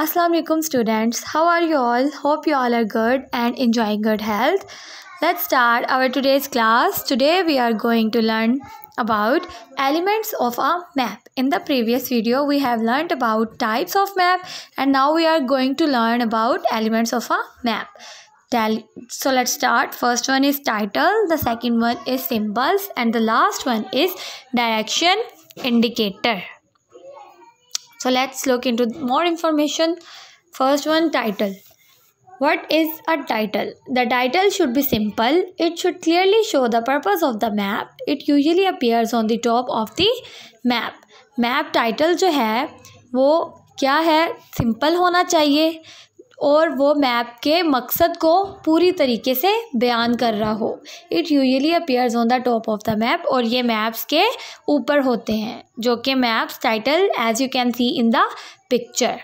Assalamu alaikum students how are you all hope you all are good and enjoying good health let's start our today's class today we are going to learn about elements of a map in the previous video we have learned about types of map and now we are going to learn about elements of a map so let's start first one is title the second one is symbols and the last one is direction indicator so let's look into more information first one title what is a title the title should be simple it should clearly show the purpose of the map it usually appears on the top of the map map title jo hai wo क्या है simple होना चाहिए और वो map के मकसद को पूरी तरीके से बयान कर रहा हो it usually appears on the top of the map और ये मैप्स के ऊपर होते हैं जो कि maps title as you can see in the picture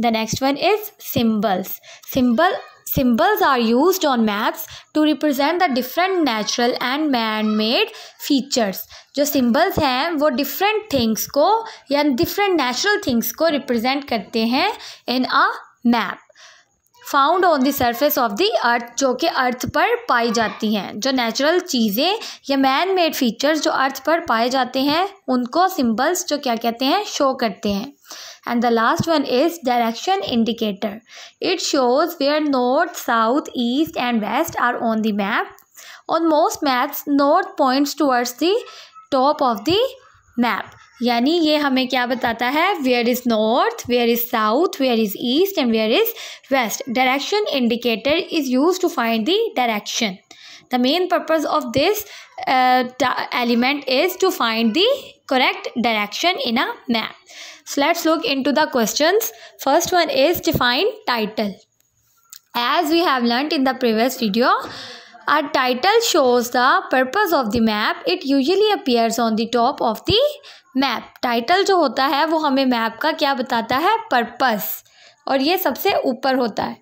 the next one is symbols symbol symbols are use on maps to represent the different natural and man made features जो symbols हैं वो different things को या different natural things को represent करते हैं in a map found on the surface of the earth जो कि अर्थ पर पाई जाती हैं जो नेचुरल चीज़ें या मैन मेड फीचर्स जो अर्थ पर पाए जाते हैं उनको सिंबल्स जो क्या कहते हैं शो करते हैं and the last one is direction indicator it shows where north south east and west are on the map on most maps north points towards the top of the map यानी ये हमें क्या बताता है where is north where is south where is east and where is west direction indicator is use to find the direction the main purpose of this element is to find the correct direction in a map let's look in to the question first one is defined title as we have learn in the previous video Our title shows the purpose of the map. It usually appears on the top of the map. Title जो होता है वो हमें map का क्या बताता है Purpose. और ये सबसे ऊपर होता है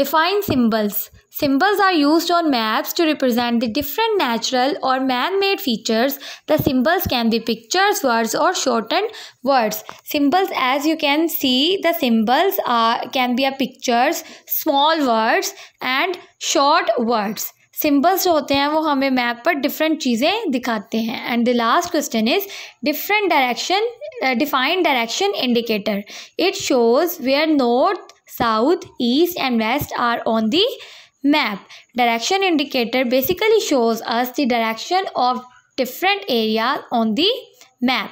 Define symbols. Symbols are used on maps to represent the different natural or man-made features. The symbols can be pictures, words or shortened words. Symbols as you can see the symbols are can be a pictures, small words and short words. Symbols जो होते हैं वो हमें map पर different चीज़ें दिखाते हैं and the last question is different direction defined direction indicator it shows where north south east and west are on the map direction indicator basically shows us the direction of different area on the map